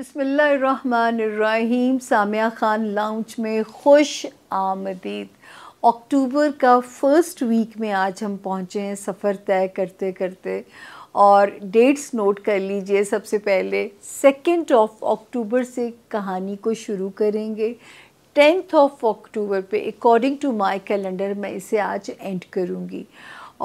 बसमीम सामिया ख़ान लाउंज में खुश आमदीद अक्टूबर का फ़र्स्ट वीक में आज हम पहुँचे हैं सफ़र तय करते करते और डेट्स नोट कर लीजिए सबसे पहले सेकेंड ऑफ अक्टूबर से कहानी को शुरू करेंगे टेंथ ऑफ अक्टूबर पे अकॉर्डिंग टू माय कैलेंडर मैं इसे आज एंड करूँगी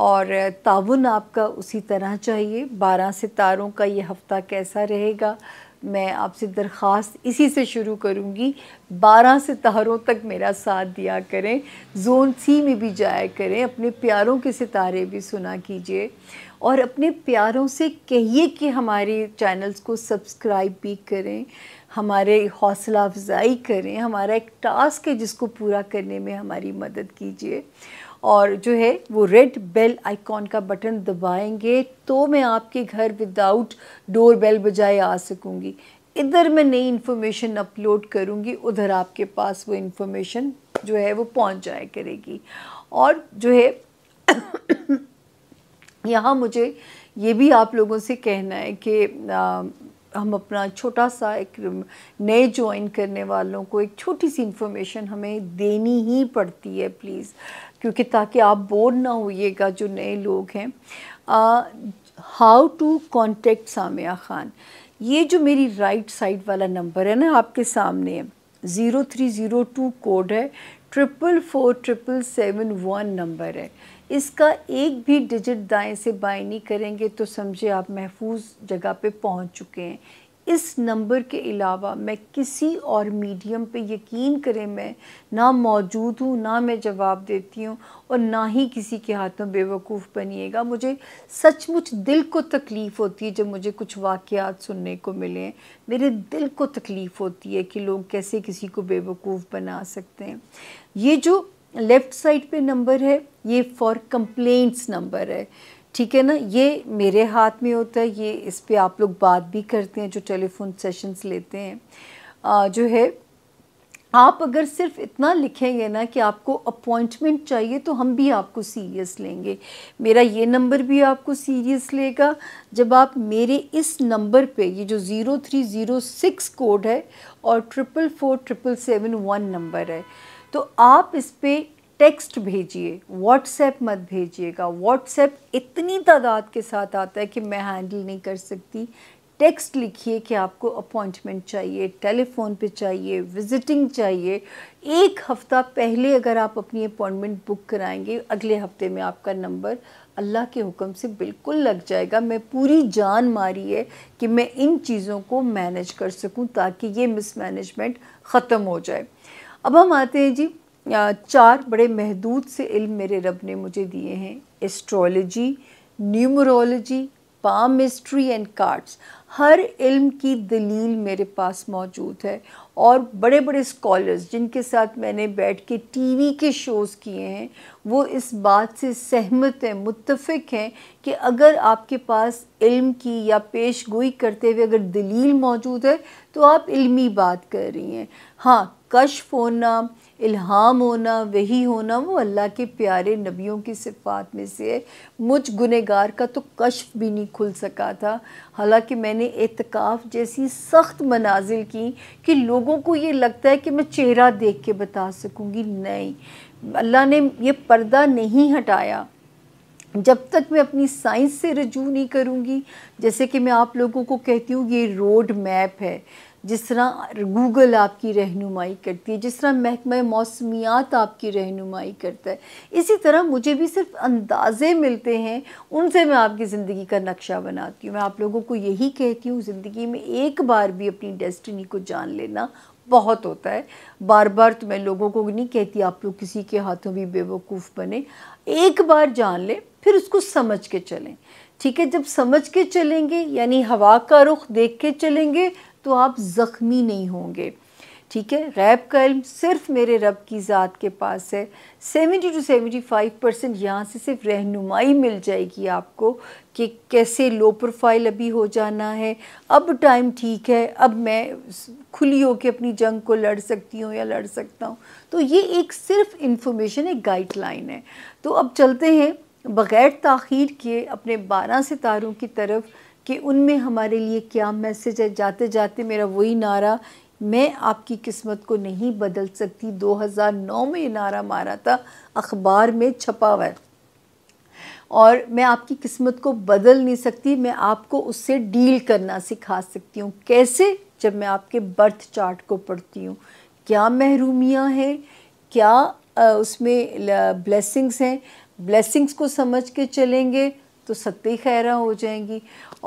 और ताउन आपका उसी तरह चाहिए बारह सितारों का ये हफ़्ता कैसा रहेगा मैं आपसे दरख्वास्त इसी से शुरू करूँगी बारह सितारों तक मेरा साथ दिया करें जोन सी में भी जाया करें अपने प्यारों के सितारे भी सुना कीजिए और अपने प्यारों से कहिए कि हमारे चैनल्स को सब्सक्राइब भी करें हमारे हौसला अफजाई करें हमारा एक टास्क है जिसको पूरा करने में हमारी मदद कीजिए और जो है वो रेड बेल आइकॉन का बटन दबाएंगे तो मैं आपके घर विदाउट डोर बेल बजाए आ सकूँगी इधर मैं नई इन्फॉर्मेशन अपलोड करूँगी उधर आपके पास वो इन्फॉर्मेशन जो है वो पहुँच जाया करेगी और जो है यहाँ मुझे ये भी आप लोगों से कहना है कि हम अपना छोटा सा एक नए ज्वाइन करने वालों को एक छोटी सी इन्फॉर्मेशन हमें देनी ही पड़ती है प्लीज़ क्योंकि ताकि आप बोर ना होइएगा जो नए लोग हैं how to contact Samia Khan ये जो मेरी राइट साइड वाला नंबर है ना आपके सामने है zero three zero two code है triple four triple seven one number है इसका एक भी डिजिट दाएं से बाएं नहीं करेंगे तो समझे आप महफूज जगह पे पहुंच चुके हैं इस नंबर के अलावा मैं किसी और मीडियम पे यकीन करें मैं ना मौजूद हूँ ना मैं जवाब देती हूँ और ना ही किसी के हाथों बेवकूफ़ बनिएगा मुझे सचमुच दिल को तकलीफ़ होती है जब मुझे कुछ वाक़ सुनने को मिले मेरे दिल को तकलीफ़ होती है कि लोग कैसे किसी को बेवकूफ़ बना सकते हैं ये जो लेफ़्ट साइड पे नंबर है ये फॉर कंप्लेंट्स नंबर है ठीक है ना ये मेरे हाथ में होता है ये इस पर आप लोग बात भी करते हैं जो टेलीफोन सेशंस लेते हैं आ, जो है आप अगर सिर्फ इतना लिखेंगे ना कि आपको अपॉइंटमेंट चाहिए तो हम भी आपको सीरियस लेंगे मेरा ये नंबर भी आपको सीरियस लेगा जब आप मेरे इस नंबर पे ये जो zero three zero six code है और triple four triple seven one number है तो आप इस पर टेक्स्ट भेजिए व्हाट्सएप मत भेजिएगा व्हाट्सएप इतनी तादाद के साथ आता है कि मैं हैंडल नहीं कर सकती टेक्स्ट लिखिए कि आपको अपॉइंटमेंट चाहिए टेलीफोन पे चाहिए विजिटिंग चाहिए एक हफ़्ता पहले अगर आप अपनी अपॉइंटमेंट बुक कराएंगे अगले हफ्ते में आपका नंबर अल्लाह के हुक्म से बिल्कुल लग जाएगा मैं पूरी जान मारी है कि मैं इन चीज़ों को मैनेज कर सकूं ताकि ये मिसमैनेजमेंट ख़त्म हो जाए अब हम आते हैं जी चार बड़े महदूद से इल्म मेरे रब ने मुझे दिए हैं astrology numerology palmistry and cards हर इल्म की दलील मेरे पास मौजूद है और बड़े बड़े स्कॉलर्स जिनके साथ मैंने बैठ के टीवी के शोज़ किए हैं वो इस बात से सहमत हैं मुतफ हैं कि अगर आपके पास इल्म की या पेश गोई करते हुए अगर दलील मौजूद है तो आप इल्मी बात कर रही हैं हाँ कशफ होना इल्हाम होना वही होना वो अल्लाह के प्यारे नबियों की सिफात में से है मुझ गुनहगार का तो कश्फ भी नहीं खुल सका था हालांकि मैंने एतकाफ़ जैसी सख्त मनाजिल की कि लोगों को ये लगता है कि मैं चेहरा देख के बता सकूँगी नहीं अल्लाह ने यह पर्दा नहीं हटाया जब तक मैं अपनी साइंस से रजू नहीं करूँगी जैसे कि मैं आप लोगों को कहती हूँ ये रोड मैप है जिस तरह गूगल आपकी रहनुमाई करती है जिस तरह महकमा मौसमियात आपकी रहनुमाई करता है इसी तरह मुझे भी सिर्फ अंदाज़े मिलते हैं उनसे मैं आपकी ज़िंदगी का नक्शा बनाती हूँ मैं आप लोगों को यही कहती हूँ ज़िंदगी में एक बार भी अपनी डेस्टिनी को जान लेना बहुत होता है बार बार तो मैं लोगों को नहीं कहती आप लोग किसी के हाथों भी बेवकूफ़ बने एक बार जान लें फिर उसको समझ के चलें ठीक है जब समझ के चलेंगे यानी हवा का रुख देख के चलेंगे तो आप ज़ख्मी नहीं होंगे ठीक है गैब का इल्म सिर्फ मेरे रब की ज़ात के पास है seventy two seventy five percent यहाँ से सिर्फ रहनुमाई मिल जाएगी आपको कि कैसे लो प्रोफाइल अभी हो जाना है अब टाइम ठीक है अब मैं खुली होकर अपनी जंग को लड़ सकती हूँ या लड़ सकता हूँ तो ये एक सिर्फ इन्फॉर्मेशन एक गाइडलाइन है तो अब चलते हैं बग़ैर तख़िर के अपने बारह सितारों की तरफ कि उनमें हमारे लिए क्या मैसेज है जाते जाते मेरा वही नारा मैं आपकी किस्मत को नहीं बदल सकती 2009 में ये नारा मारा था अखबार में छपा हुआ है और मैं आपकी किस्मत को बदल नहीं सकती मैं आपको उससे डील करना सिखा सकती हूँ कैसे जब मैं आपके बर्थ चार्ट को पढ़ती हूँ क्या महरूमियाँ हैं क्या उसमें ब्लेसिंग्स हैं ब्लेसिंग्स को समझ के चलेंगे तो सत्य खैरा हो जाएंगी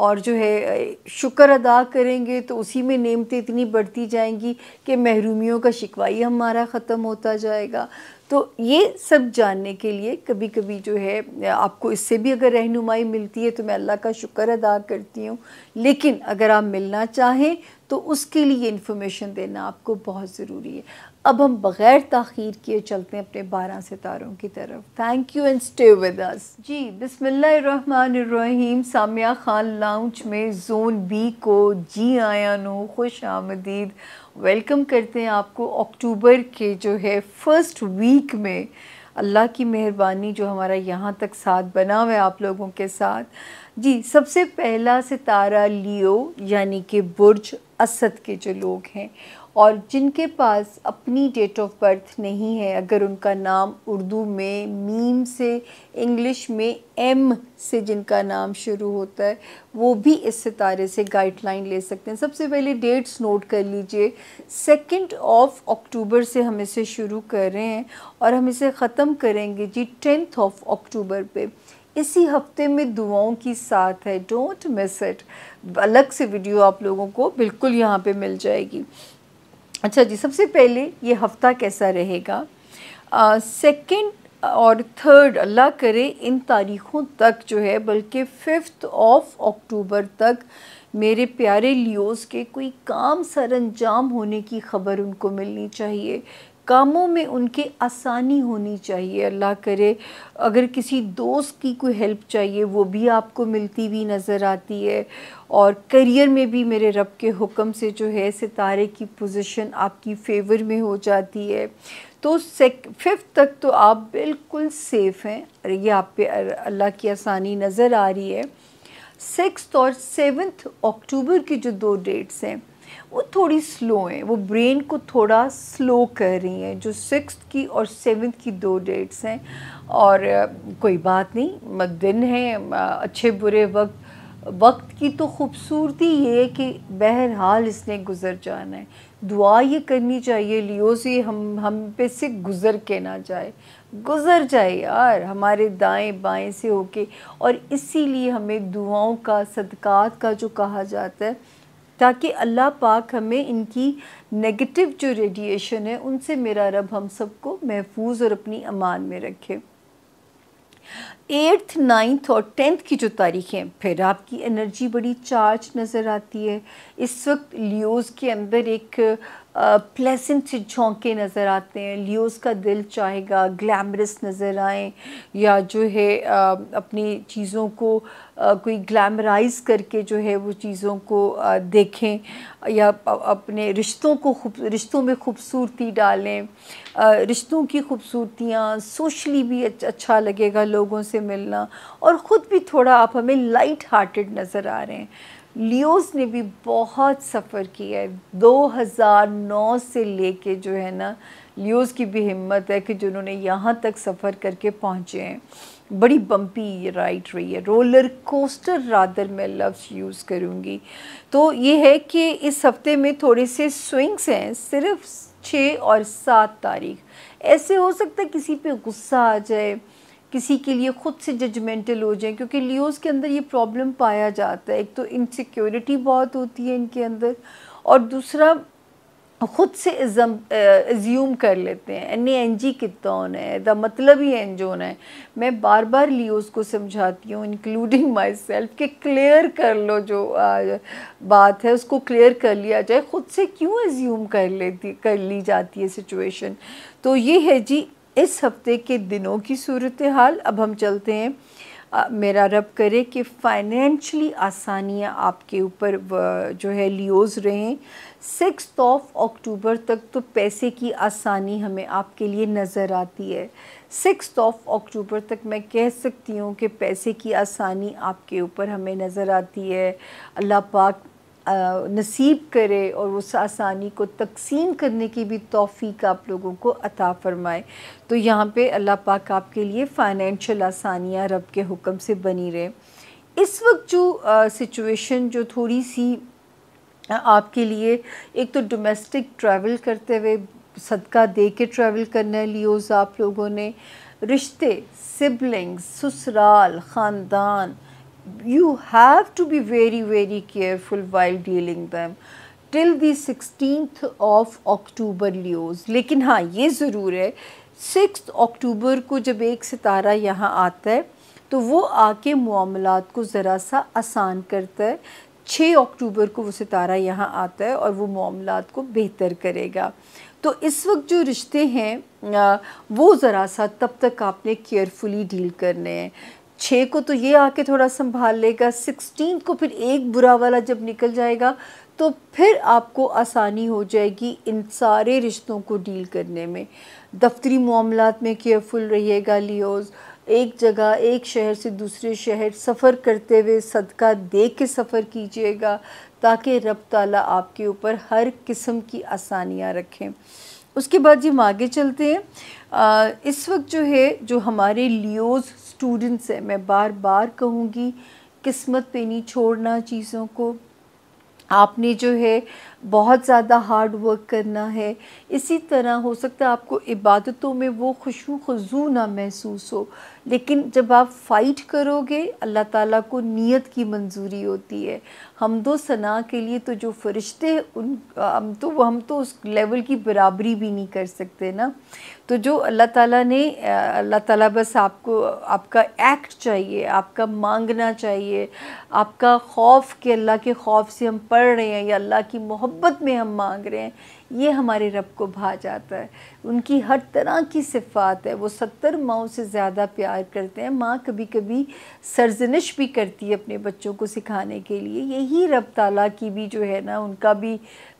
और जो है शुक्र अदा करेंगे तो उसी में नेमतें इतनी बढ़ती जाएंगी कि महरूमियों का शिकवाई हमारा ख़त्म होता जाएगा तो ये सब जानने के लिए कभी कभी जो है आपको इससे भी अगर रहनुमाई मिलती है तो मैं अल्लाह का शुक्र अदा करती हूँ लेकिन अगर आप मिलना चाहें तो उसके लिए इन्फॉर्मेशन देना आपको बहुत ज़रूरी है अब हम बग़ैर तखीर किए चलते हैं अपने बारह सितारों की तरफ thank you and stay with us जी बिसमीम सामिया ख़ान लाउंज में जोन बी को जी आया नो खुश आमदीद वेलकम करते हैं आपको अक्टूबर के जो है फर्स्ट वीक में अल्लाह की मेहरबानी जो हमारा यहाँ तक साथ बना हुआ है आप लोगों के साथ जी सबसे पहला सितारा लियो यानी कि बुर्ज असद के जो लोग हैं और जिनके पास अपनी डेट ऑफ बर्थ नहीं है अगर उनका नाम उर्दू में मीम से इंग्लिश में एम से जिनका नाम शुरू होता है वो भी इस सितारे से गाइडलाइन ले सकते हैं सबसे पहले डेट्स नोट कर लीजिए सेकेंड ऑफ अक्टूबर से हम इसे शुरू कर रहे हैं और हम इसे ख़त्म करेंगे जी टेंथ ऑफ अक्टूबर पे इसी हफ्ते में दुआओं की साथ है डोंट मिस इट अलग से वीडियो आप लोगों को बिल्कुल यहाँ पे मिल जाएगी अच्छा जी सबसे पहले ये हफ्ता कैसा रहेगा सेकंड और थर्ड अल्लाह करे इन तारीख़ों तक जो है बल्कि फिफ्थ ऑफ अक्टूबर तक मेरे प्यारे लियोस के कोई काम सर अंजाम होने की खबर उनको मिलनी चाहिए कामों में उनके आसानी होनी चाहिए अल्लाह करे अगर किसी दोस्त की कोई हेल्प चाहिए वो भी आपको मिलती हुई नज़र आती है और करियर में भी मेरे रब के हुक्म से जो है सितारे की पोजीशन आपकी फेवर में हो जाती है तो फिफ्थ तक तो आप बिल्कुल सेफ़ हैं और ये आप पे अल्लाह की आसानी नज़र आ रही है सिक्स और सेवन्थ अक्टूबर की जो दो डेट्स हैं वो थोड़ी स्लो हैं वो ब्रेन को थोड़ा स्लो कर रही हैं जो सिक्स की और सेवन्थ की दो डेट्स हैं और कोई बात नहीं दिन है अच्छे बुरे वक्त वक्त की तो खूबसूरती ये है कि बहरहाल इसने गुज़र जाना है दुआ ये करनी चाहिए लियो से हम हम पे से गुज़र के ना जाए गुज़र जाए यार हमारे दाएं बाएं से होके और इसीलिए हमें दुआओं का सदकात का जो कहा जाता है ताकि अल्लाह पाक हमें इनकी नेगेटिव जो रेडिएशन है उनसे मेरा रब हम सबको महफूज और अपनी अमान में रखे एट्थ नाइन्थ और टेंथ की जो तारीखें फिर आपकी एनर्जी बड़ी चार्ज नज़र आती है इस वक्त लियोज़ के अंदर एक प्लेसेंट से झोंके नज़र आते हैं लियोस का दिल चाहेगा ग्लैमरस नज़र आए या जो है आ, अपनी चीज़ों को आ, कोई ग्लैमराइज करके जो है वो चीज़ों को आ, देखें या अपने रिश्तों को खूब रिश्तों में खूबसूरती डालें रिश्तों की खूबसूरतियाँ सोशली भी अच्छा लगेगा लोगों से मिलना और ख़ुद भी थोड़ा आप हमें लाइट हार्टेड नज़र आ रहे हैं लियोस ने भी बहुत सफ़र किया है 2009 से लेके जो है ना लियोस की भी हिम्मत है कि जिन्होंने यहाँ तक सफ़र करके पहुँचे हैं बड़ी बम्पी ये राइड रही है रोलर कोस्टर रादर मैं लफ्ज़ यूज़ करूँगी तो ये है कि इस हफ्ते में थोड़े से स्विंग्स हैं सिर्फ छः और सात तारीख ऐसे हो सकता है किसी पे गुस्सा आ जाए किसी के लिए ख़ुद से जजमेंटल हो जाएं क्योंकि लियोज़ के अंदर ये प्रॉब्लम पाया जाता है एक तो इनसिक्योरिटी बहुत होती है इनके अंदर और दूसरा खुद से एज्यूम कर लेते हैं एन एन जी कितना होना है द मतलब ही एन जो होना है मैं बार बार लियोज़ को समझाती हूँ इंक्लूडिंग माई सेल्फ कि क्लियर कर लो जो आ, बात है उसको क्लियर कर लिया जाए ख़ुद से क्यों एज्यूम कर लेती कर ली जाती है सिचुएशन तो ये है जी इस हफ्ते के दिनों की सूरत हाल अब हम चलते हैं आ, मेरा रब करे कि फाइनेंशली आसानियाँ आपके ऊपर जो है लियोज रहें सिक्स ऑफ अक्टूबर तक तो पैसे की आसानी हमें आपके लिए नज़र आती है सिक्स ऑफ अक्टूबर तक मैं कह सकती हूँ कि पैसे की आसानी आपके ऊपर हमें नज़र आती है अल्लाह पाक नसीब करे और उस आसानी को तकसीम करने की भी तोफ़ी आप लोगों को अता फ़रमाए तो यहाँ पे अल्लाह पाक आपके लिए फ़ाइनेंशल आसानियाँ रब के हुक्म से बनी रहे इस वक्त जो सिचुएशन जो थोड़ी सी आपके लिए एक तो डोमेस्टिक ट्रैवल करते हुए सदका दे के ट्रैवल करना है लियोज़ आप लोगों ने रिश्ते सिबलिंग्स ससुराल ख़ानदान you have to be very very careful while dealing them till the 16th of October Leos लेकिन हाँ ये ज़रूर है सिक्स अक्टूबर को जब एक सितारा यहाँ आता है तो वो आके मामलात को ज़रा सा आसान करता है छः अक्टूबर को वो सितारा यहाँ आता है और वो मामला को बेहतर करेगा तो इस वक्त जो रिश्ते हैं वो ज़रा सा तब तक आपने केयरफुली डील करने हैं छः को तो ये आके थोड़ा संभाल लेगा सिक्सटीन को फिर एक बुरा वाला जब निकल जाएगा तो फिर आपको आसानी हो जाएगी इन सारे रिश्तों को डील करने में दफ्तरी मामलों में केयरफुल रहिएगा लियोज़ एक जगह एक शहर से दूसरे शहर सफ़र करते हुए सदका दे के सफ़र कीजिएगा ताकि रब ताला आपके ऊपर हर किस्म की आसानियाँ रखें उसके बाद जी हम आगे चलते हैं आ, इस वक्त जो है जो हमारे लियोज़ स्टूडेंट्स हैं मैं बार बार कहूँगी किस्मत पे नहीं छोड़ना चीज़ों को आपने जो है बहुत ज़्यादा हार्ड वर्क करना है इसी तरह हो सकता है आपको इबादतों में वो खुशू ना महसूस हो लेकिन जब आप फ़ाइट करोगे अल्लाह ताला को नीयत की मंजूरी होती है हम दो सना के लिए तो जो फरिश्ते उन हम तो हम तो उस लेवल की बराबरी भी नहीं कर सकते ना तो जो अल्लाह ताला ने अल्लाह ताला बस आपको आपका एक्ट चाहिए आपका मांगना चाहिए आपका खौफ के अल्लाह के खौफ से हम पढ़ रहे हैं या अल्लाह की मोहब्बत मोहब्बत में हम मांग रहे हैं ये हमारे रब को भा जाता है उनकी हर तरह की सिफात है वो सत्तर माओ से ज़्यादा प्यार करते हैं माँ कभी कभी सरजनिश भी करती है अपने बच्चों को सिखाने के लिए यही रब ताला की भी जो है ना उनका भी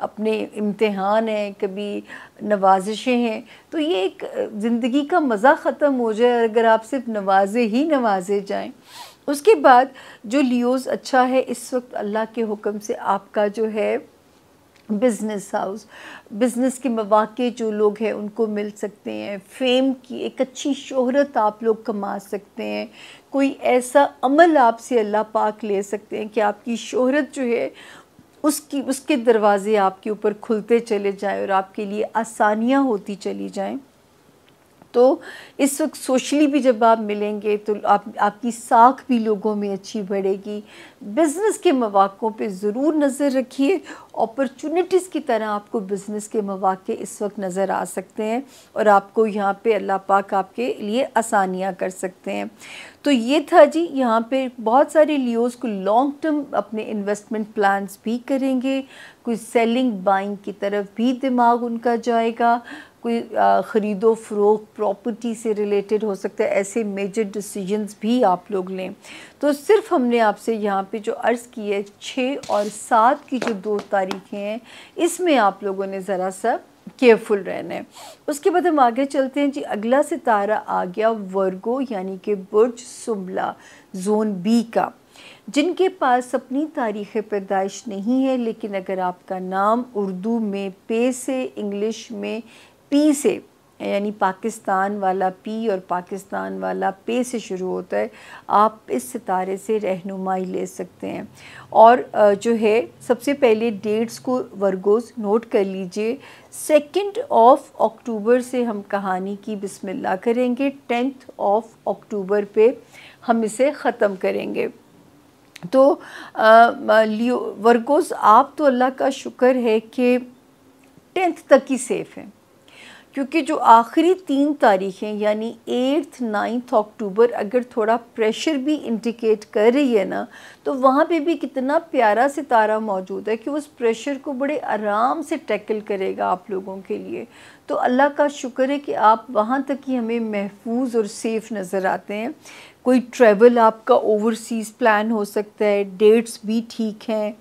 अपने इम्तहान है कभी नवाजिशें हैं तो ये एक ज़िंदगी का मज़ा ख़त्म हो जाए अगर आप सिर्फ नवाजे ही नवाजे जाएँ उसके बाद जो लियोज़ अच्छा है इस वक्त अल्लाह के हुक्म से आपका जो है बिज़नेस हाउस बिज़नेस के मौाक़े जो लोग हैं उनको मिल सकते हैं फेम की एक अच्छी शोहरत आप लोग कमा सकते हैं कोई ऐसा अमल आपसे अल्लाह पाक ले सकते हैं कि आपकी शोहरत जो है उसकी उसके दरवाज़े आपके ऊपर खुलते चले जाएं और आपके लिए आसानियाँ होती चली जाएं तो इस वक्त सोशली भी जब आप मिलेंगे तो आप आपकी साख भी लोगों में अच्छी बढ़ेगी बिज़नेस के मौाक़ों पे ज़रूर नज़र रखिए अपॉर्चुनिटीज़ की तरह आपको बिज़नेस के मौाक़े इस वक्त नज़र आ सकते हैं और आपको यहाँ पे अल्लाह पाक आपके लिए आसानियाँ कर सकते हैं तो ये था जी यहाँ पे बहुत सारे लियोस e को लॉन्ग टर्म अपने इन्वेस्टमेंट प्लान्स भी करेंगे कुछ सेलिंग बाइंग की तरफ भी दिमाग उनका जाएगा कोई ख़रीदो फरोख प्रॉपर्टी से रिलेटेड हो सकता है ऐसे मेजर डिसीजंस भी आप लोग लें तो सिर्फ हमने आपसे यहाँ पे जो अर्ज़ की है छः और सात की जो दो तारीखें हैं इसमें आप लोगों ने ज़रा सा केयरफुल रहना है उसके बाद हम आगे चलते हैं जी अगला सितारा आ गया वर्गो यानी कि बुर्ज सुमला जोन बी का जिनके पास अपनी तारीख़ पैदाइश नहीं है लेकिन अगर आपका नाम उर्दू में पे से इंग्लिश में पी से यानी पाकिस्तान वाला पी और पाकिस्तान वाला पे से शुरू होता है आप इस सितारे से रहनुमाई ले सकते हैं और जो है सबसे पहले डेट्स को वर्गोस नोट कर लीजिए सेकंड ऑफ अक्टूबर से हम कहानी की बिस्मिल्लाह करेंगे टेंथ ऑफ अक्टूबर पे हम इसे ख़त्म करेंगे तो लियो वर्गोस आप तो अल्लाह का शुक्र है कि टेंथ तक ही सेफ़ हैं क्योंकि जो आखिरी तीन तारीखें यानी एट्थ नाइन्थ अक्टूबर अगर थोड़ा प्रेशर भी इंडिकेट कर रही है ना तो वहाँ पे भी कितना प्यारा सितारा मौजूद है कि उस प्रेशर को बड़े आराम से टैकल करेगा आप लोगों के लिए तो अल्लाह का शुक्र है कि आप वहाँ तक ही हमें महफूज और सेफ़ नज़र आते हैं कोई ट्रैवल आपका ओवरसीज़ प्लान हो सकता है डेट्स भी ठीक हैं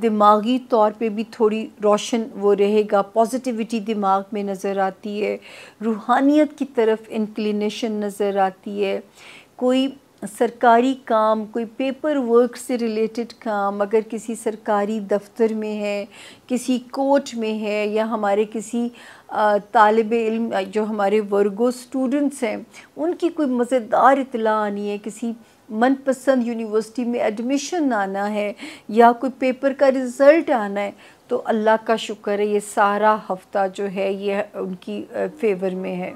दिमागी तौर पे भी थोड़ी रोशन वो रहेगा पॉजिटिविटी दिमाग में नज़र आती है रूहानियत की तरफ इंक्लिनेशन नज़र आती है कोई सरकारी काम कोई पेपर वर्क से रिलेटेड काम अगर किसी सरकारी दफ्तर में है किसी कोर्ट में है या हमारे किसी तालब इल्म जो हमारे वर्गो स्टूडेंट्स हैं उनकी कोई मज़ेदार इतला आनी है किसी मनपसंद यूनिवर्सिटी में एडमिशन आना है या कोई पेपर का रिज़ल्ट आना है तो अल्लाह का शुक्र है ये सारा हफ्ता जो है ये उनकी फेवर में है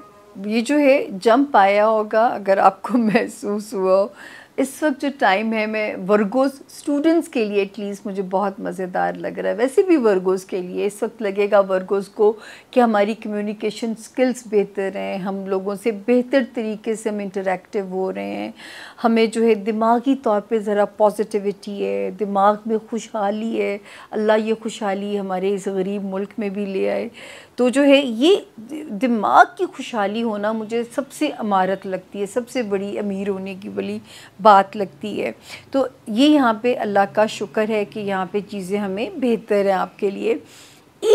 ये जो है जंप आया होगा अगर आपको महसूस हुआ हो इस वक्त जो टाइम है मैं वर्गोस स्टूडेंट्स के लिए एटलीस्ट मुझे बहुत मज़ेदार लग रहा है वैसे भी वर्गोस के लिए इस वक्त लगेगा वर्गोस को कि हमारी कम्युनिकेशन स्किल्स बेहतर हैं हम लोगों से बेहतर तरीके से हम इंटरेक्टिव हो रहे हैं हमें जो है दिमागी तौर पे ज़रा पॉजिटिविटी है दिमाग में खुशहाली है अल्लाह ये खुशहाली हमारे इस गरीब मुल्क में भी ले आए तो जो है ये दिमाग की खुशहाली होना मुझे सबसे अमारत लगती है सबसे बड़ी अमीर होने की बड़ी बात लगती है तो ये यहाँ पे अल्लाह का शुक्र है कि यहाँ पे चीज़ें हमें बेहतर हैं आपके लिए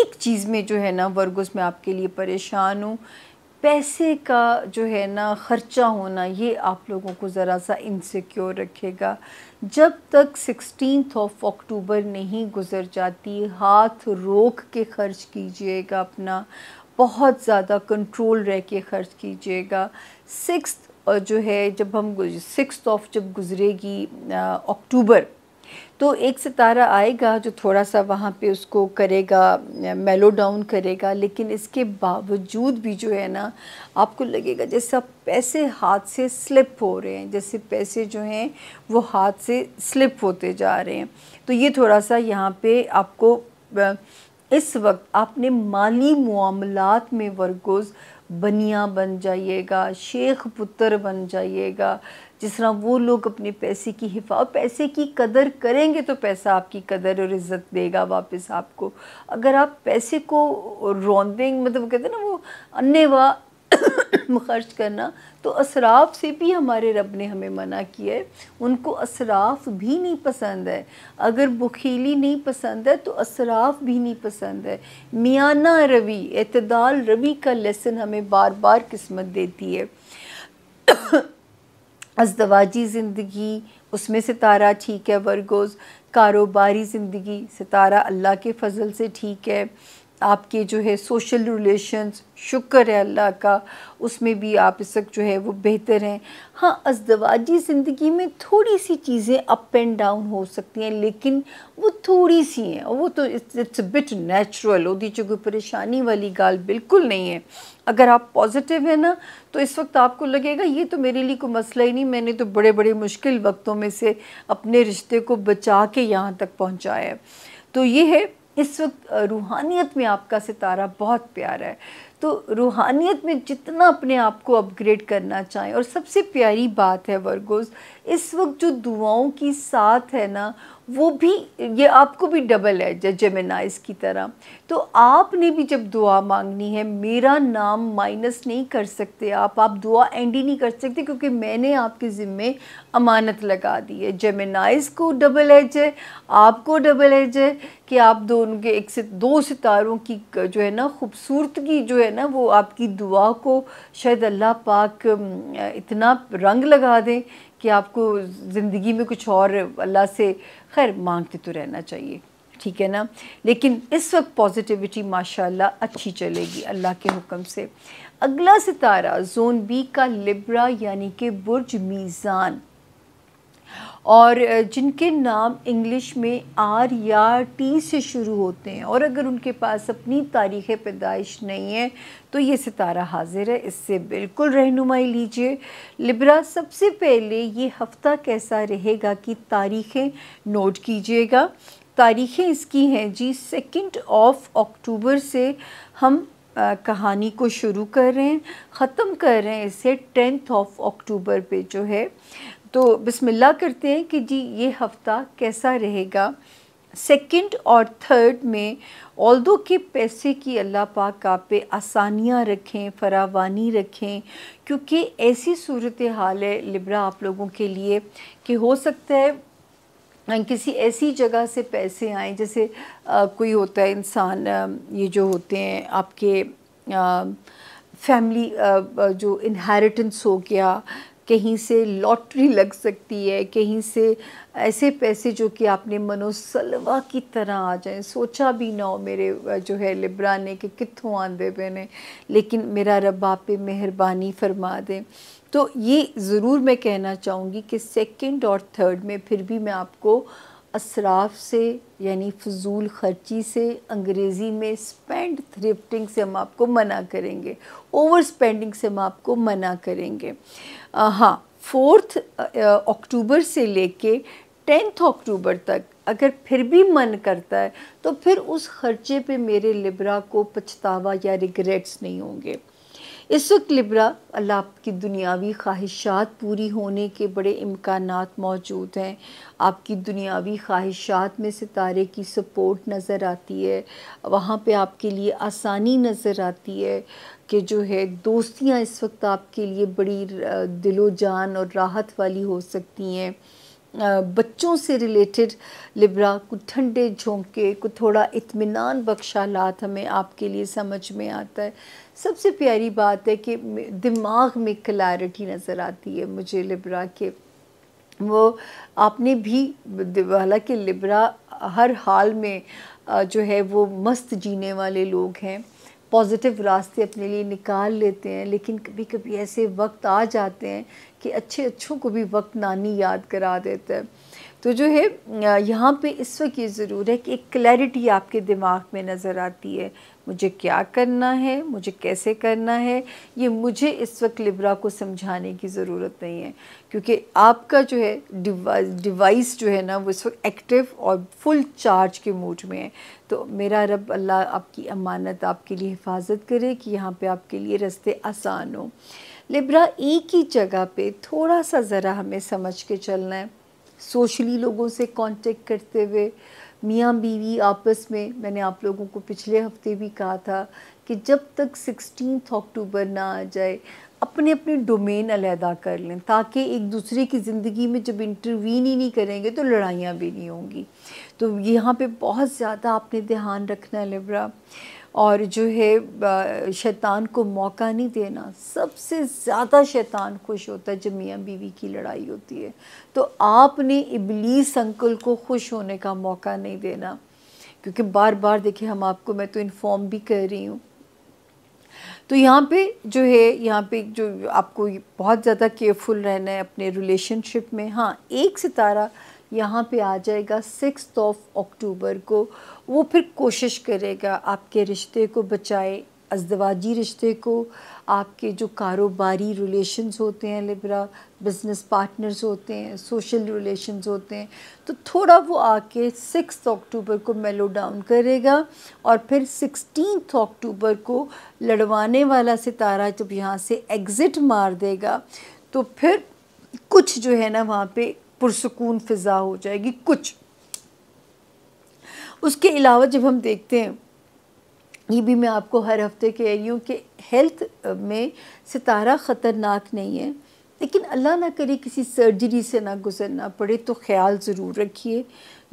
एक चीज़ में जो है ना वर्गस में आपके लिए परेशान हूँ पैसे का जो है ना ख़र्चा होना ये आप लोगों को ज़रा सा इनसिक्योर रखेगा जब तक सिक्सटीन ऑफ अक्टूबर नहीं गुजर जाती हाथ रोक के खर्च कीजिएगा अपना बहुत ज़्यादा कंट्रोल रह के खर्च कीजिएगा सिक्स जो है जब हम सिक्स ऑफ जब गुजरेगी अक्टूबर तो एक सितारा आएगा जो थोड़ा सा वहाँ पे उसको करेगा मेलो डाउन करेगा लेकिन इसके बावजूद भी जो है ना आपको लगेगा जैसा पैसे हाथ से स्लिप हो रहे हैं जैसे पैसे जो हैं वो हाथ से स्लिप होते जा रहे हैं तो ये थोड़ा सा यहाँ पे आपको इस वक्त आपने माली मामलत में वर्गोज़ बनिया बन जाइएगा शेख पुत्र बन जाइएगा जिस तरह वो लोग अपने पैसे की हिफा पैसे की कदर करेंगे तो पैसा आपकी कदर और इज़्ज़त देगा वापस आपको अगर आप पैसे को रौंदेंग मतलब कहते हैं ना वो अन्य वा खर्च करना तो असराफ से भी हमारे रब ने हमें मना किया है उनको असराफ भी नहीं पसंद है अगर बुखीली नहीं पसंद है तो असराफ भी नहीं पसंद है मियाना रवि एतदाल रवि का लेसन हमें बार बार किस्मत देती है अजदवाजी ज़िंदगी उसमें सितारा ठीक है वर्गोज़ कारोबारी ज़िंदगी सितारा अल्लाह के फजल से ठीक है आपके जो है सोशल रिलेशंस शुक्र है अल्लाह का उसमें भी आप इस वक्त जो है वो बेहतर हैं हाँ अजदवाजी ज़िंदगी में थोड़ी सी चीज़ें अप एंड डाउन हो सकती हैं लेकिन वो थोड़ी सी हैं वो तो इट्स बिट नेचुरल होती जो कोई परेशानी वाली गाल बिल्कुल नहीं है अगर आप पॉजिटिव हैं ना तो इस वक्त आपको लगेगा ये तो मेरे लिए कोई मसला ही नहीं मैंने तो बड़े बड़े मुश्किल वक्तों में से अपने रिश्ते को बचा के यहाँ तक पहुँचाया है तो ये है इस वक्त रूहानियत में आपका सितारा बहुत प्यारा है तो रूहानियत में जितना अपने आप को अपग्रेड करना चाहें और सबसे प्यारी बात है वर्गोज़ इस वक्त जो दुआओं की साथ है ना वो भी ये आपको भी डबल है जेमेनाइज की तरह तो आपने भी जब दुआ मांगनी है मेरा नाम माइनस नहीं कर सकते आप आप दुआ एंड ही नहीं कर सकते क्योंकि मैंने आपके ज़िम्मे अमानत लगा दी है जमेनाइज़ को डबल एज है आपको डबल एज है कि आप दोनों के एक से दो सितारों की जो है ना खूबसूरतगी जो है ना वो आपकी दुआ को शायद अल्लाह पाक इतना रंग लगा दें कि आपको ज़िंदगी में कुछ और अल्लाह से खैर मांगते तो रहना चाहिए ठीक है ना लेकिन इस वक्त पॉजिटिविटी माशाल्लाह अच्छी चलेगी अल्लाह के हुक्म से अगला सितारा जोन बी का लिब्रा यानी कि बुर्ज मीज़ान और जिनके नाम इंग्लिश में आर या टी से शुरू होते हैं और अगर उनके पास अपनी तारीख़ पैदाइश नहीं है तो ये सितारा हाजिर है इससे बिल्कुल रहनुमाई लीजिए लिब्रा सबसे पहले ये हफ्ता कैसा रहेगा कि तारीखें नोट कीजिएगा तारीखें इसकी हैं जी सेकंड ऑफ अक्टूबर से हम आ, कहानी को शुरू कर रहे हैं ख़त्म कर रहे हैं इसे टेंथ ऑफ अक्टूबर पे जो है तो बिस्मिल्लाह करते हैं कि जी ये हफ़्ता कैसा रहेगा सेकंड और थर्ड में ऑल दो के पैसे की अल्लाह पाक का पे आसानियाँ रखें फरावानी रखें क्योंकि ऐसी सूरत हाल है लिब्रा आप लोगों के लिए कि हो सकता है किसी ऐसी जगह से पैसे आए जैसे आ, कोई होता है इंसान ये जो होते हैं आपके आ, फैमिली जो इनहेरिटेंस हो गया कहीं से लॉटरी लग सकती है कहीं से ऐसे पैसे जो कि आपने मनोसलवा की तरह आ जाए सोचा भी ना हो मेरे जो है लिब्रा ने कि कितों आंदे पे लेकिन मेरा रब आप पे मेहरबानी फरमा दें तो ये ज़रूर मैं कहना चाहूँगी कि सेकंड और थर्ड में फिर भी मैं आपको असराफ से यानी फजूल खर्ची से अंग्रेज़ी में स्पेंड थ्रिफ्टिंग से हम आपको मना करेंगे ओवर स्पेंडिंग से हम आपको मना करेंगे हाँ फोर्थ अक्टूबर से लेके टेंथ अक्टूबर तक अगर फिर भी मन करता है तो फिर उस खर्चे पे मेरे लिब्रा को पछतावा या रिग्रेट्स नहीं होंगे इस वक्त लिब्रा अल्लाह आपकी दुनियावी ख्वाहिशात पूरी होने के बड़े इम्कान मौजूद हैं आपकी दुनियावी ख्वाहिशात में सितारे की सपोर्ट नज़र आती है वहाँ पे आपके लिए आसानी नज़र आती है कि जो है दोस्तियाँ इस वक्त आपके लिए बड़ी दिलो जान और राहत वाली हो सकती हैं बच्चों से रिलेटेड लिब्रा कुछ ठंडे झोंके कुछ थोड़ा इत्मीनान बख्शा लात हमें आपके लिए समझ में आता है सबसे प्यारी बात है कि दिमाग में क्लैरिटी नज़र आती है मुझे लिब्रा के वो आपने भी हालांकि लिब्रा हर हाल में जो है वो मस्त जीने वाले लोग हैं पॉजिटिव रास्ते अपने लिए निकाल लेते हैं लेकिन कभी कभी ऐसे वक्त आ जाते हैं कि अच्छे अच्छों को भी वक्त नानी याद करा देता है तो जो है यहाँ पे इस वक्त ये ज़रूर है कि एक क्लैरिटी आपके दिमाग में नज़र आती है मुझे क्या करना है मुझे कैसे करना है ये मुझे इस वक्त लिब्रा को समझाने की ज़रूरत नहीं है क्योंकि आपका जो है डिवाइस डिवाइस जो है ना वो इस वक्त एक्टिव और फुल चार्ज के मूड में है तो मेरा रब अल्लाह आपकी अमानत आपके लिए हिफाजत करे कि यहाँ पे आपके लिए रास्ते आसान हो लिब्रा एक ही जगह पे थोड़ा सा ज़रा हमें समझ के चलना है सोशली लोगों से कांटेक्ट करते हुए मियाँ बीवी आपस में मैंने आप लोगों को पिछले हफ्ते भी कहा था कि जब तक सिक्सटीन अक्टूबर ना आ जाए अपने अपने डोमेन अलहदा कर लें ताकि एक दूसरे की ज़िंदगी में जब इंटरवीन ही नहीं करेंगे तो लड़ाइयाँ भी नहीं होंगी तो यहाँ पे बहुत ज़्यादा आपने ध्यान रखना है लिब्रा और जो है शैतान को मौका नहीं देना सबसे ज़्यादा शैतान खुश होता है जब मियाँ बीवी की लड़ाई होती है तो आपने इबलीस अंकल को खुश होने का मौका नहीं देना क्योंकि बार बार देखिए हम आपको मैं तो इन्फॉर्म भी कर रही हूँ तो यहाँ पे जो है यहाँ पे जो आपको बहुत ज़्यादा केयरफुल रहना है अपने रिलेशनशिप में हाँ एक सितारा यहाँ पे आ जाएगा सिक्स ऑफ अक्टूबर को वो फिर कोशिश करेगा आपके रिश्ते को बचाए अजदवाजी रिश्ते को आपके जो कारोबारी रिलेशंस होते हैं लिब्रा बिजनेस पार्टनर्स होते हैं सोशल रिलेशंस होते हैं तो थोड़ा वो आके सिक्स अक्टूबर को मेलो डाउन करेगा और फिर सिक्सटीन अक्टूबर को लड़वाने वाला सितारा जब यहाँ से एग्ज़िट मार देगा तो फिर कुछ जो है ना वहाँ पे पुरसकून फ़िज़ा हो जाएगी कुछ उसके अलावा जब हम देखते हैं ये भी मैं आपको हर हफ्ते कह रही हूँ कि हेल्थ में सितारा ख़तरनाक नहीं है लेकिन अल्लाह ना करे किसी सर्जरी से ना गुजरना पड़े तो ख्याल ज़रूर रखिए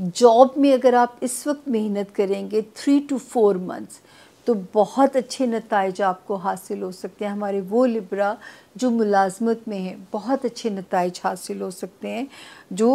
जॉब में अगर आप इस वक्त मेहनत करेंगे थ्री टू फोर मंथ्स तो बहुत अच्छे नतज आपको हासिल हो सकते हैं हमारे वो लिब्रा जो मुलाजमत में हैं बहुत अच्छे नतज हासिल हो सकते हैं जो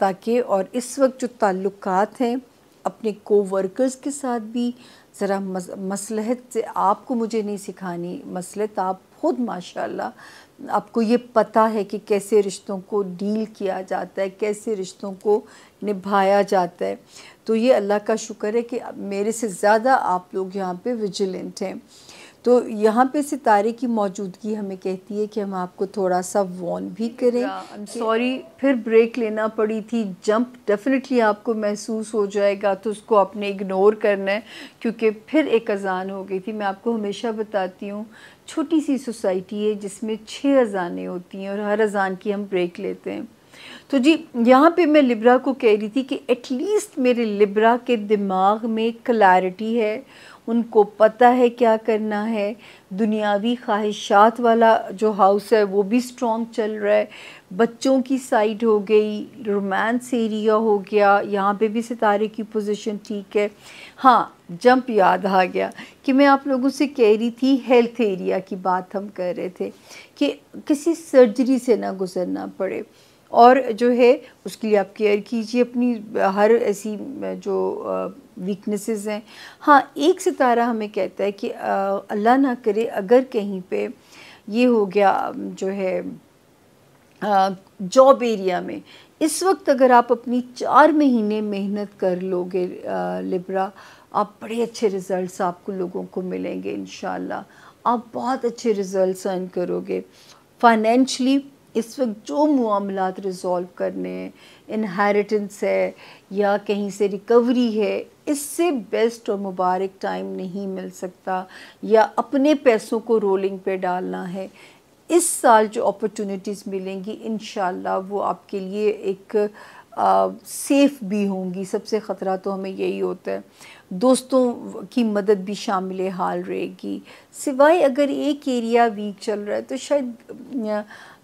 ताकि और इस वक्त जो ताल्लुक़ हैं अपने कोवर्कर्स के साथ भी ज़रा मसलहत से आपको मुझे नहीं सिखानी मसलहत आप ख़ुद माशाल्लाह आपको ये पता है कि कैसे रिश्तों को डील किया जाता है कैसे रिश्तों को निभाया जाता है तो ये अल्लाह का शुक्र है कि मेरे से ज़्यादा आप लोग यहाँ पे विजिलेंट हैं तो यहाँ पे सितारे की मौजूदगी हमें कहती है कि हम आपको थोड़ा सा वॉन भी करें सॉरी फिर ब्रेक लेना पड़ी थी जंप डेफिनेटली आपको महसूस हो जाएगा तो उसको आपने इग्नोर करना है क्योंकि फिर एक अजान हो गई थी मैं आपको हमेशा बताती हूँ छोटी सी सोसाइटी है जिसमें छः अजानें होती हैं और हर अजान की हम ब्रेक लेते हैं तो जी यहाँ पे मैं लिब्रा को कह रही थी कि एटलीस्ट मेरे लिब्रा के दिमाग में क्लैरिटी है उनको पता है क्या करना है दुनियावी ख्वाहिशात वाला जो हाउस है वो भी स्ट्रॉन्ग चल रहा है बच्चों की साइड हो गई रोमांस एरिया हो गया यहाँ पे भी सितारे की पोजीशन ठीक है हाँ जंप याद आ गया कि मैं आप लोगों से कह रही थी हेल्थ एरिया की बात हम कर रहे थे कि किसी सर्जरी से ना गुजरना पड़े और जो है उसके लिए आप केयर कीजिए अपनी हर ऐसी जो वीकनेसेस हैं हाँ एक सितारा हमें कहता है कि अल्लाह ना करे अगर कहीं पे ये हो गया जो है जॉब एरिया में इस वक्त अगर आप अपनी चार महीने मेहनत कर लोगे लिब्रा आप बड़े अच्छे रिज़ल्ट्स आपको लोगों को मिलेंगे इन आप बहुत अच्छे रिज़ल्ट अर्न करोगे फाइनेंशली इस वक्त जो मामला रिज़ॉल्व करने हैं इनहेरिटेंस है या कहीं से रिकवरी है इससे बेस्ट और मुबारक टाइम नहीं मिल सकता या अपने पैसों को रोलिंग पे डालना है इस साल जो अपॉर्चुनिटीज़ मिलेंगी इन वो आपके लिए एक सेफ़ भी होंगी सबसे ख़तरा तो हमें यही होता है दोस्तों की मदद भी शामिल हाल रहेगी सिवाय अगर एक एरिया वीक चल रहा है तो शायद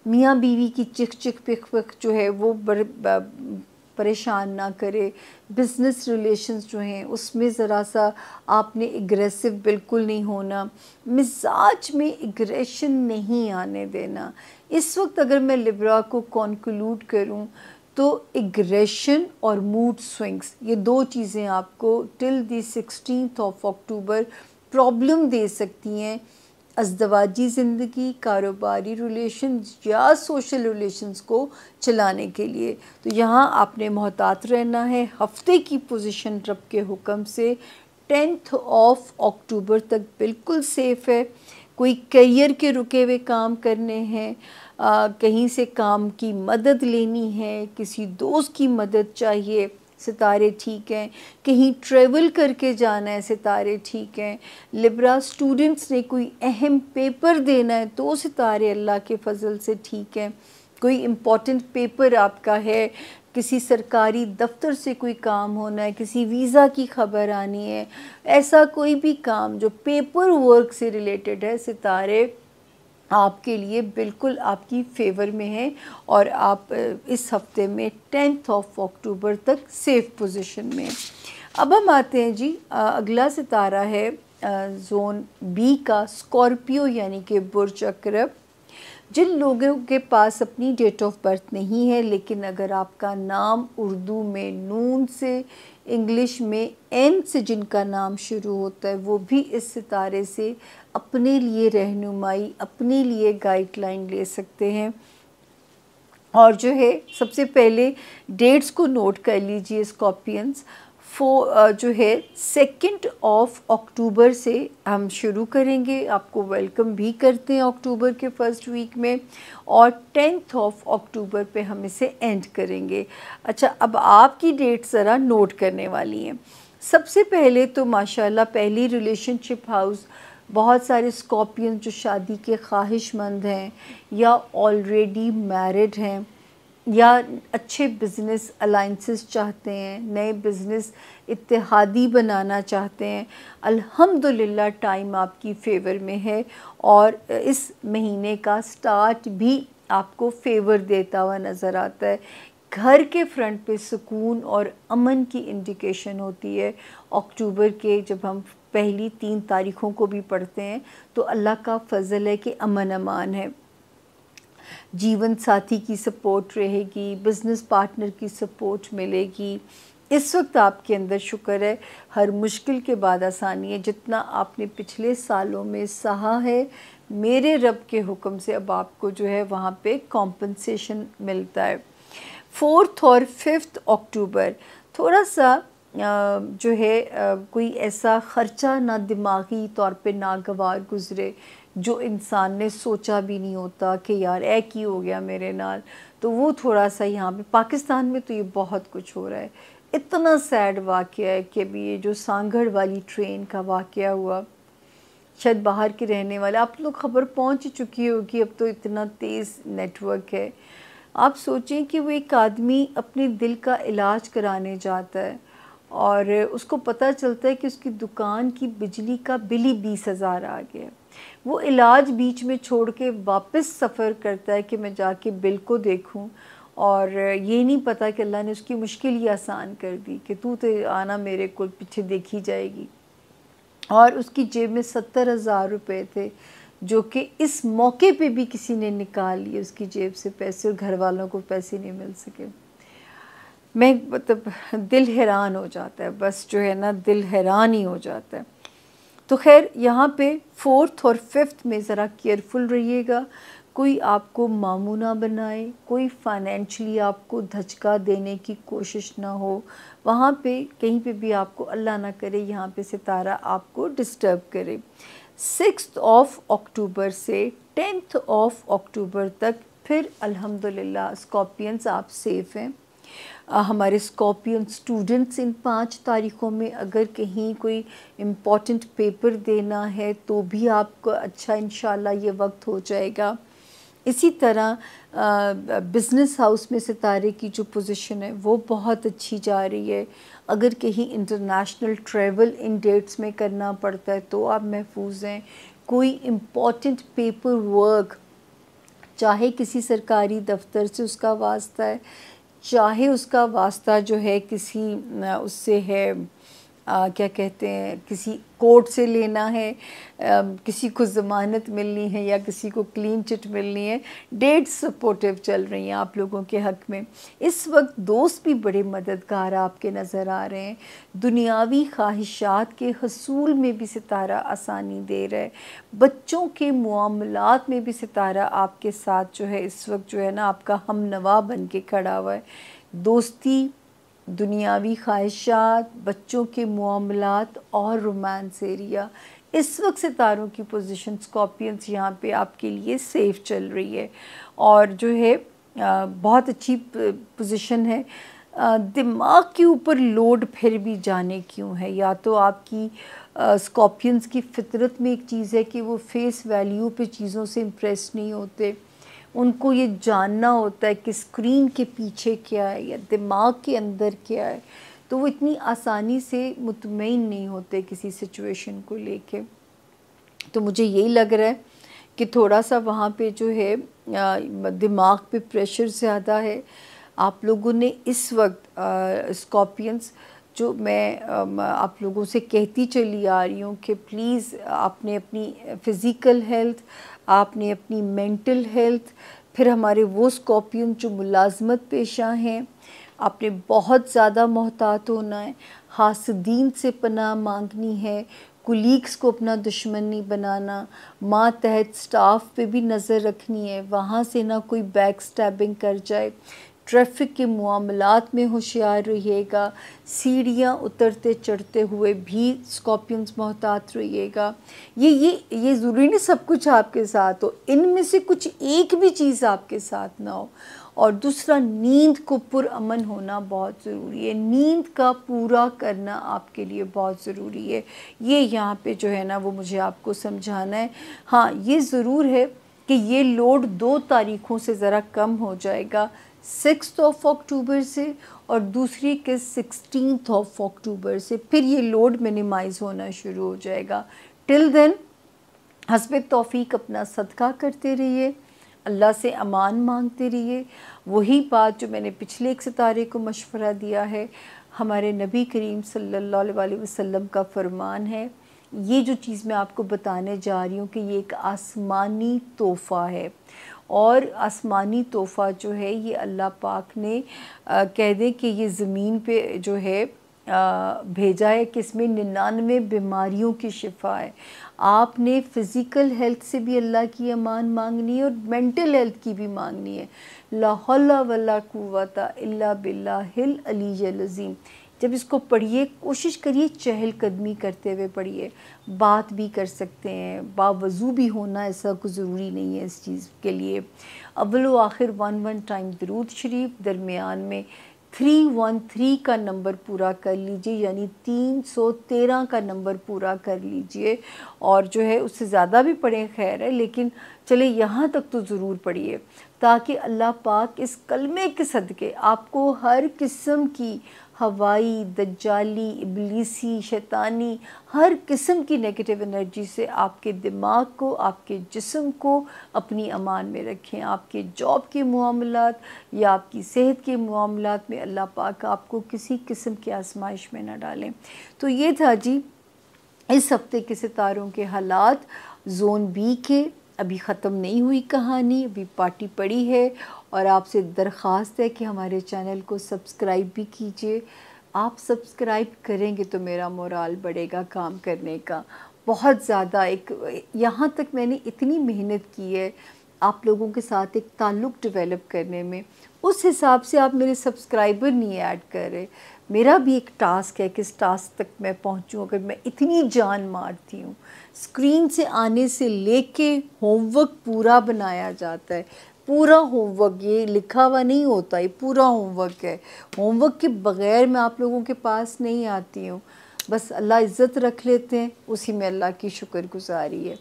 मियाँ बीवी की चिक चिक पिक पिक जो है वो परेशान ना करे बिज़नेस रिलेशंस जो हैं उसमें ज़रा सा आपने एग्रेसिव बिल्कुल नहीं होना मिजाज में एग्रेशन नहीं आने देना इस वक्त अगर मैं लिब्रा को कॉन्क्लूड करूं तो एग्रेशन और मूड स्विंग्स ये दो चीज़ें आपको till the sixteen of October problem दे सकती हैं अजदवाजी ज़िंदगी कारोबारी रिलेशन या सोशल रिलेशंस को चलाने के लिए तो यहाँ आपने मोहतात रहना है हफ्ते की पोजीशन रब के हुक्म से टेंथ ऑफ अक्टूबर तक बिल्कुल सेफ़ है कोई करियर के रुके हुए काम करने हैं कहीं से काम की मदद लेनी है किसी दोस्त की मदद चाहिए सितारे ठीक हैं कहीं ट्रेवल करके जाना है सितारे ठीक हैं लिब्रा स्टूडेंट्स ने कोई अहम पेपर देना है तो सितारे अल्लाह के फजल से ठीक हैं कोई इम्पॉर्टेंट पेपर आपका है किसी सरकारी दफ्तर से कोई काम होना है किसी वीज़ा की खबर आनी है ऐसा कोई भी काम जो पेपर वर्क से रिलेटेड है सितारे आपके लिए बिल्कुल आपकी फेवर में है और आप इस हफ्ते में टेंथ ऑफ अक्टूबर तक सेफ पोजीशन में अब हम आते हैं जी अगला सितारा है जोन बी का स्कॉर्पियो यानी कि बुरज अक्रब जिन लोगों के पास अपनी डेट ऑफ बर्थ नहीं है लेकिन अगर आपका नाम उर्दू में नून से इंग्लिश में एम से जिनका नाम शुरू होता है वो भी इस सितारे से अपने लिए रहनुमाई अपने लिए गाइडलाइन ले सकते हैं और जो है सबसे पहले डेट्स को नोट कर लीजिए स्कॉर्पियंस फो uh, जो है सेकेंड ऑफ अक्टूबर से हम शुरू करेंगे आपको वेलकम भी करते हैं अक्टूबर के फर्स्ट वीक में और टेंथ ऑफ अक्टूबर पे हम इसे एंड करेंगे अच्छा अब आपकी डेट ज़रा नोट करने वाली हैं सबसे पहले तो माशाल्लाह पहली रिलेशनशिप हाउस बहुत सारे स्कॉर्पियन जो शादी के ख्वाहिशमंद हैं या ऑलरेडी मैरिड हैं या अच्छे बिज़नेस अलाइंसेस चाहते हैं नए बिज़नेस इतिहादी बनाना चाहते हैं अल्हम्दुलिल्लाह टाइम आपकी फ़ेवर में है और इस महीने का स्टार्ट भी आपको फेवर देता हुआ नज़र आता है घर के फ्रंट पे सुकून और अमन की इंडिकेशन होती है अक्टूबर के जब हम पहली तीन तारीखों को भी पढ़ते हैं तो अल्लाह का फजल है कि अमन अमान है जीवन साथी की सपोर्ट रहेगी बिजनेस पार्टनर की सपोर्ट मिलेगी इस वक्त आपके अंदर शुक्र है हर मुश्किल के बाद आसानी है जितना आपने पिछले सालों में सहा है मेरे रब के हुक्म से अब आपको जो है वहाँ पे कॉम्पनसेशन मिलता है फोर्थ और फिफ्थ अक्टूबर थोड़ा सा जो है कोई ऐसा ख़र्चा ना दिमागी तौर पे नागवार गुजरे जो इंसान ने सोचा भी नहीं होता कि यार ऐ की हो गया मेरे नाल तो वो थोड़ा सा यहाँ पे पाकिस्तान में तो ये बहुत कुछ हो रहा है इतना सैड वाक़ है कि अभी ये जो सांगढ़ वाली ट्रेन का वाक़ हुआ शायद बाहर के रहने वाले आप लोग खबर पहुंच चुकी होगी अब तो इतना तेज़ नेटवर्क है आप सोचें कि वो एक आदमी अपने दिल का इलाज कराने जाता है और उसको पता चलता है कि उसकी दुकान की बिजली का बिल ही बीस हज़ार आ गया वो इलाज बीच में छोड़ के वापस सफ़र करता है कि मैं जाके बिल को देखूं और ये नहीं पता कि अल्लाह ने उसकी मुश्किल ही आसान कर दी कि तू तो आना मेरे को पीछे देखी जाएगी और उसकी जेब में सत्तर हज़ार रुपये थे जो कि इस मौके पे भी किसी ने निकाल लिए उसकी जेब से पैसे और घर वालों को पैसे नहीं मिल सके मैं मतलब दिल हैरान हो जाता है बस जो है ना दिल हैरान ही हो जाता है तो खैर यहाँ पे फोर्थ और फिफ्थ में ज़रा केयरफुल रहिएगा कोई आपको मामू ना बनाए कोई फाइनेंशली आपको धचका देने की कोशिश ना हो वहाँ पे कहीं पे भी आपको अल्लाह ना करे यहाँ पे सितारा आपको डिस्टर्ब करे सिक्स ऑफ अक्टूबर से टेंथ ऑफ अक्टूबर तक फिर अल्हम्दुलिल्लाह स्कॉर्पियंस आप सेफ़ हैं हमारे स्कॉर्पियन स्टूडेंट्स इन पाँच तारीखों में अगर कहीं कोई इम्पॉर्टेंट पेपर देना है तो भी आपको अच्छा इन ये वक्त हो जाएगा इसी तरह बिज़नेस हाउस में सितारे की जो पोजीशन है वो बहुत अच्छी जा रही है अगर कहीं इंटरनेशनल ट्रैवल इन डेट्स में करना पड़ता है तो आप महफूज हैं कोई इम्पॉर्टेंट पेपर वर्क चाहे किसी सरकारी दफ्तर से उसका वास्ता है चाहे उसका वास्ता जो है किसी उससे है आ, क्या कहते हैं किसी कोर्ट से लेना है आ, किसी को ज़मानत मिलनी है या किसी को क्लीन चिट मिलनी है डेट सपोर्टिव चल रही हैं आप लोगों के हक में इस वक्त दोस्त भी बड़े मददगार आपके नज़र आ रहे हैं दुनियावी ख्वाहिशात के हसूल में भी सितारा आसानी दे रहा है बच्चों के मामलत में भी सितारा आपके साथ जो है इस वक्त जो है ना आपका हम नवा बन के खड़ा हुआ है दोस्ती दुनियावी ख्वाहिशात बच्चों के मामलात और रोमांस एरिया इस वक्त सितारों की पोजीशन स्कॉर्पियंस यहाँ पे आपके लिए सेफ चल रही है और जो है बहुत अच्छी पोजीशन है दिमाग के ऊपर लोड फिर भी जाने क्यों है या तो आपकी स्कॉर्पियंस की फितरत में एक चीज़ है कि वो फेस वैल्यू पे चीज़ों से इम्प्रेस नहीं होते उनको ये जानना होता है कि स्क्रीन के पीछे क्या है या दिमाग के अंदर क्या है तो वो इतनी आसानी से मुतमिन नहीं होते किसी सिचुएशन को लेके तो मुझे यही लग रहा है कि थोड़ा सा वहाँ पे जो है दिमाग पे प्रेशर ज़्यादा है आप लोगों ने इस वक्त स्कॉर्पियंस जो मैं आप लोगों से कहती चली आ रही हूँ कि प्लीज़ आपने अपनी फ़िज़िकल हेल्थ आपने अपनी मेंटल हेल्थ फिर हमारे वो स्कॉपियम जो मुलाजमत पेशा हैं आपने बहुत ज़्यादा मोहतात होना है हासदीन से पनाह मांगनी है कुलीग्स को अपना दुश्मन नहीं बनाना माँ तहत स्टाफ पे भी नज़र रखनी है वहाँ से ना कोई बैक स्टैबिंग कर जाए ट्रैफिक के मामलों में होशियार रहिएगा सीढ़ियाँ उतरते चढ़ते हुए भी स्कॉर्पियंस मोहतात रहिएगा ये ये ये ज़रूरी नहीं सब कुछ आपके साथ हो इनमें से कुछ एक भी चीज़ आपके साथ ना हो और दूसरा नींद को पुरअमन होना बहुत ज़रूरी है नींद का पूरा करना आपके लिए बहुत ज़रूरी है ये यहाँ पे जो है ना वो मुझे आपको समझाना है हाँ ये ज़रूर है कि ये लोड दो तारीखों से ज़रा कम हो जाएगा सिक्स ऑफ अक्टूबर से और दूसरी किस्त सिक्सटीन ऑफ अक्टूबर से फिर ये लोड मिनिमाइज होना शुरू हो जाएगा टिल देन हसब तौफीक अपना सदका करते रहिए अल्लाह से अमान मांगते रहिए वही बात जो मैंने पिछले एक सितारे को मशवरा दिया है हमारे नबी करीम सल्ला वसम का फरमान है ये जो चीज़ मैं आपको बताने जा रही हूँ कि ये एक आसमानी तोहफ़ा है और आसमानी तोहफ़ा जो है ये अल्लाह पाक ने आ, कह दें कि ये ज़मीन पे जो है आ, भेजा है कि इसमें निन्यानवे बीमारियों की शिफा है आपने फ़िज़िकल हेल्थ से भी अल्लाह की अमान मांगनी है और मेंटल हेल्थ की भी मांगनी है लाहौल वल्ला कुवाता इल्ला बिल्ला हिल अली लज़ीम जब इसको पढ़िए कोशिश करिए चहलकदमी करते हुए पढ़िए बात भी कर सकते हैं बावजू भी होना ऐसा कुछ ज़रूरी नहीं है इस चीज़ के लिए अव्वल आखिर वन वन टाइम दरूद शरीफ दरमियान में थ्री वन थ्री का नंबर पूरा कर लीजिए यानी तीन सौ तेरह का नंबर पूरा कर लीजिए और जो है उससे ज़्यादा भी पढ़ें खैर है लेकिन चले यहाँ तक तो ज़रूर पढ़िए ताकि अल्लाह पाक इस कलमे के सदक़े आपको हर किस्म की हवाई दज्जाली इबलीसी शैतानी हर किस्म की नेगेटिव एनर्जी से आपके दिमाग को आपके जिस्म को अपनी अमान में रखें आपके जॉब के मामलात या आपकी सेहत के मामलों में अल्लाह पाक आपको किसी किस्म की आजमाइश में ना डालें तो ये था जी इस हफ्ते के सितारों के हालात जोन बी के अभी ख़त्म नहीं हुई कहानी अभी पार्टी पड़ी है और आपसे दरख्वास्त है कि हमारे चैनल को सब्सक्राइब भी कीजिए आप सब्सक्राइब करेंगे तो मेरा मोराल बढ़ेगा काम करने का बहुत ज़्यादा एक यहाँ तक मैंने इतनी मेहनत की है आप लोगों के साथ एक ताल्लुक़ डेवलप करने में उस हिसाब से आप मेरे सब्सक्राइबर नहीं ऐड कर रहे मेरा भी एक टास्क है किस टास्क तक मैं पहुंचूं अगर मैं इतनी जान मारती हूँ स्क्रीन से आने से लेके होमवर्क पूरा बनाया जाता है पूरा होमवर्क ये लिखा हुआ नहीं होता ये पूरा होमवर्क है होमवर्क के बगैर मैं आप लोगों के पास नहीं आती हूँ बस अल्लाह इज़्ज़त रख लेते हैं उसी में अल्लाह की शुक्रगुजारी है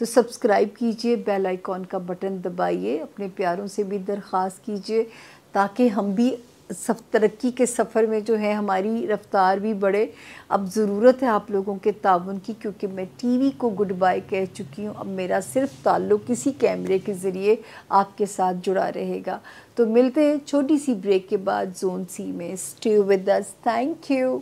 तो सब्सक्राइब कीजिए बेल आइकॉन का बटन दबाइए अपने प्यारों से भी दरख्वास्त कीजिए ताकि हम भी सब तरक्की के सफ़र में जो है हमारी रफ्तार भी बढ़े अब ज़रूरत है आप लोगों के ताउन की क्योंकि मैं टीवी को गुड बाय कह चुकी हूँ अब मेरा सिर्फ ताल्लुक किसी कैमरे के ज़रिए आपके साथ जुड़ा रहेगा तो मिलते हैं छोटी सी ब्रेक के बाद जोन सी में stay with us thank you